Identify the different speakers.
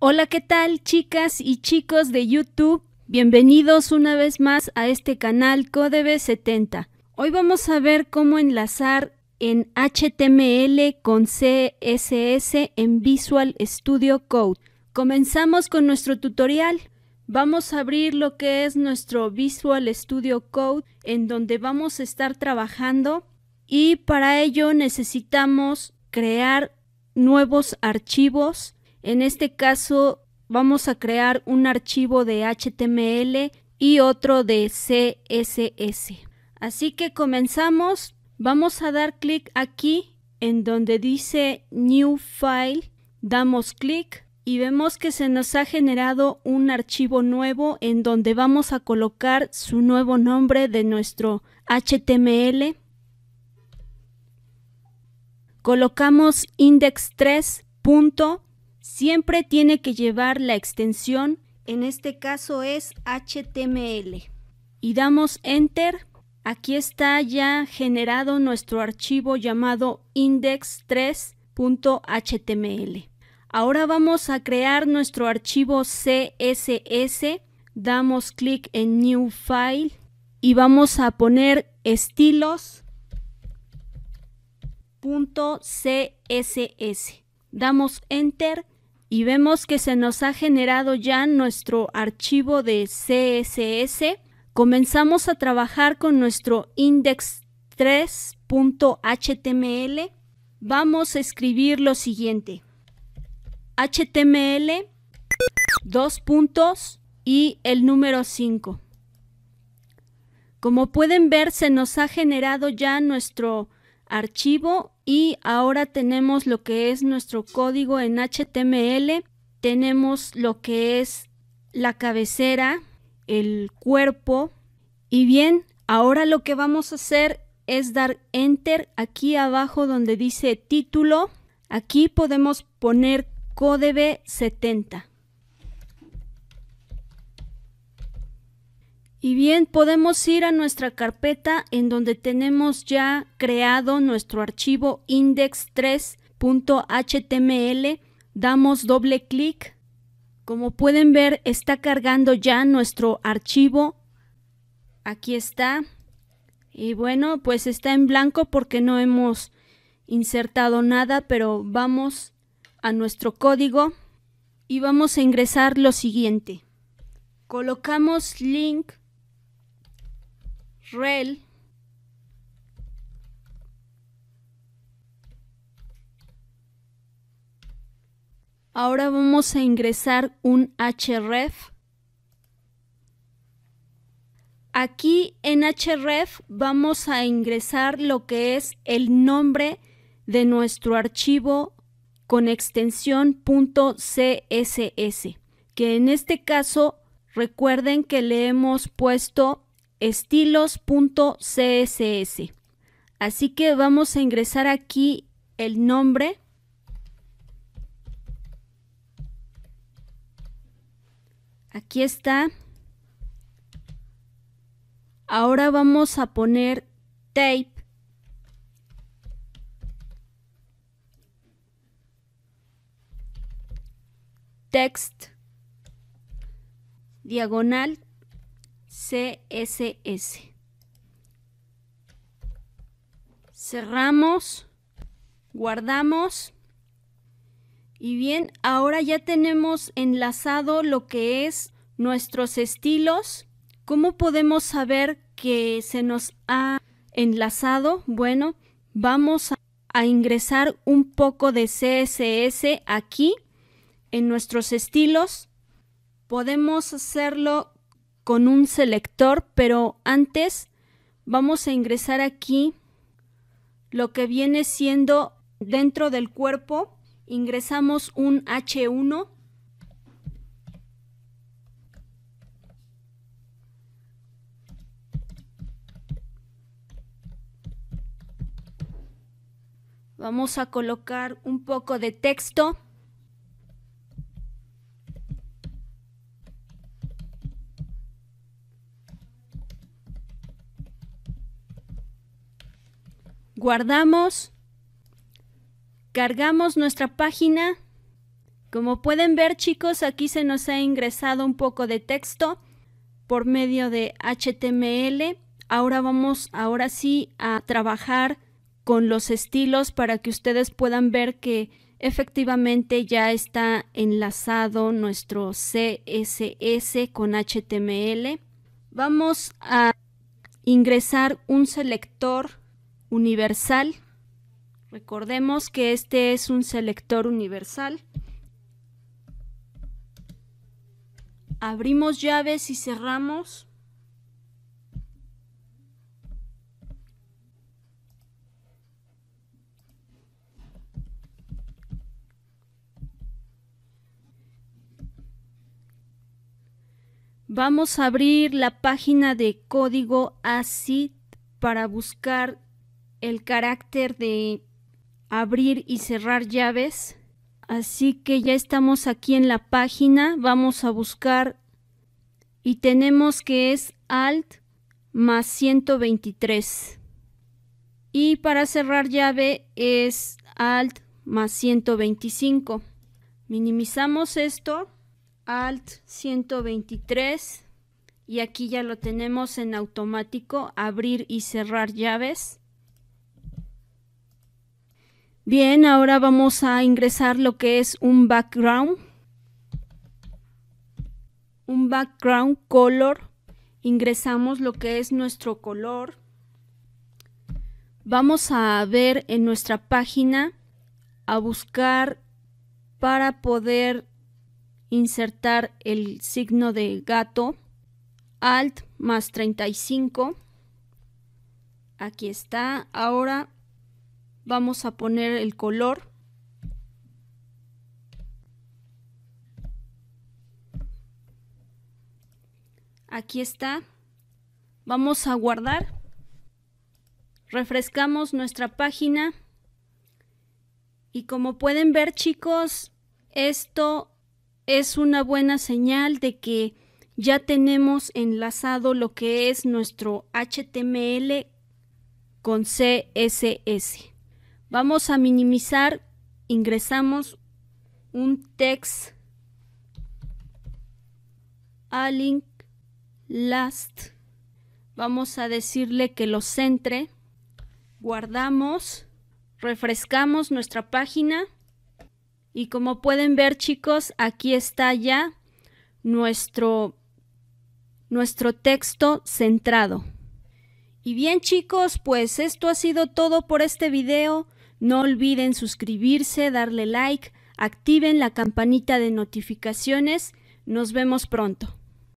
Speaker 1: Hola, ¿qué tal chicas y chicos de YouTube? Bienvenidos una vez más a este canal codeb 70. Hoy vamos a ver cómo enlazar en HTML con CSS en Visual Studio Code. Comenzamos con nuestro tutorial. Vamos a abrir lo que es nuestro Visual Studio Code en donde vamos a estar trabajando y para ello necesitamos crear nuevos archivos en este caso vamos a crear un archivo de HTML y otro de CSS. Así que comenzamos. Vamos a dar clic aquí en donde dice New File. Damos clic y vemos que se nos ha generado un archivo nuevo en donde vamos a colocar su nuevo nombre de nuestro HTML. Colocamos index3 siempre tiene que llevar la extensión, en este caso es HTML. Y damos Enter. Aquí está ya generado nuestro archivo llamado index3.html. Ahora vamos a crear nuestro archivo CSS. Damos clic en New File y vamos a poner estilos.css. Damos Enter y vemos que se nos ha generado ya nuestro archivo de CSS. Comenzamos a trabajar con nuestro index3.html. Vamos a escribir lo siguiente. HTML, dos puntos y el número 5. Como pueden ver, se nos ha generado ya nuestro archivo y ahora tenemos lo que es nuestro código en HTML, tenemos lo que es la cabecera, el cuerpo y bien, ahora lo que vamos a hacer es dar enter aquí abajo donde dice título, aquí podemos poner codeb 70. Y bien, podemos ir a nuestra carpeta en donde tenemos ya creado nuestro archivo index3.html. Damos doble clic. Como pueden ver, está cargando ya nuestro archivo. Aquí está. Y bueno, pues está en blanco porque no hemos insertado nada, pero vamos a nuestro código y vamos a ingresar lo siguiente. Colocamos link rel Ahora vamos a ingresar un href. Aquí en href vamos a ingresar lo que es el nombre de nuestro archivo con extensión .css, que en este caso recuerden que le hemos puesto estilos.css. Así que vamos a ingresar aquí el nombre. Aquí está. Ahora vamos a poner tape. Text. Diagonal CSS. Cerramos, guardamos. Y bien, ahora ya tenemos enlazado lo que es nuestros estilos. ¿Cómo podemos saber que se nos ha enlazado? Bueno, vamos a, ingresar un poco de CSS aquí en nuestros estilos. Podemos hacerlo con un selector, pero antes vamos a ingresar aquí lo que viene siendo dentro del cuerpo. Ingresamos un H1. Vamos a colocar un poco de texto. guardamos, cargamos nuestra página. Como pueden ver chicos, aquí se nos ha ingresado un poco de texto por medio de HTML. Ahora vamos, ahora sí, a trabajar con los estilos para que ustedes puedan ver que efectivamente ya está enlazado nuestro CSS con HTML. Vamos a ingresar un selector universal. Recordemos que este es un selector universal. Abrimos llaves y cerramos. Vamos a abrir la página de código ACID para buscar el carácter de abrir y cerrar llaves. Así que ya estamos aquí en la página, vamos a buscar y tenemos que es alt más 123. Y para cerrar llave es alt más 125. Minimizamos esto, alt 123 y aquí ya lo tenemos en automático, abrir y cerrar llaves. Bien, ahora vamos a ingresar lo que es un background. Un background color. Ingresamos lo que es nuestro color. Vamos a ver en nuestra página a buscar para poder insertar el signo de gato. Alt más 35. Aquí está. Ahora vamos a poner el color. Aquí está. Vamos a guardar. Refrescamos nuestra página. Y como pueden ver chicos, esto es una buena señal de que ya tenemos enlazado lo que es nuestro HTML con CSS. Vamos a minimizar, ingresamos un text a link last. Vamos a decirle que lo centre. Guardamos, refrescamos nuestra página y como pueden ver chicos, aquí está ya nuestro, nuestro texto centrado. Y bien chicos, pues esto ha sido todo por este video. No olviden suscribirse, darle like, activen la campanita de notificaciones. Nos vemos pronto.